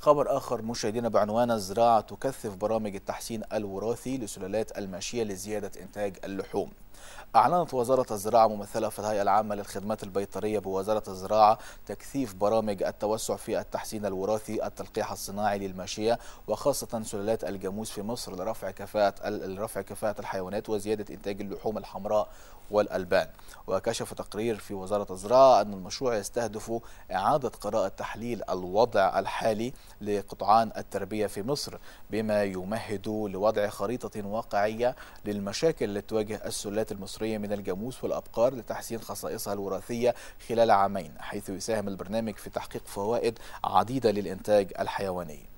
خبر آخر مشاهدينا بعنوان الزراعة تكثف برامج التحسين الوراثي لسلالات الماشية لزيادة إنتاج اللحوم أعلنت وزارة الزراعة ممثلة في الهيئة العامة للخدمات البيطرية بوزارة الزراعة تكثيف برامج التوسع في التحسين الوراثي التلقيح الصناعي للماشية وخاصة سلالات الجاموس في مصر لرفع كفاءة لرفع كفاءة الحيوانات وزيادة إنتاج اللحوم الحمراء والألبان وكشف تقرير في وزارة الزراعة أن المشروع يستهدف إعادة قراءة تحليل الوضع الحالي لقطعان التربية في مصر بما يمهد لوضع خريطة واقعية للمشاكل التي تواجه السلالات الحيوانات المصرية من الجاموس والأبقار لتحسين خصائصها الوراثية خلال عامين حيث يساهم البرنامج في تحقيق فوائد عديدة للإنتاج الحيواني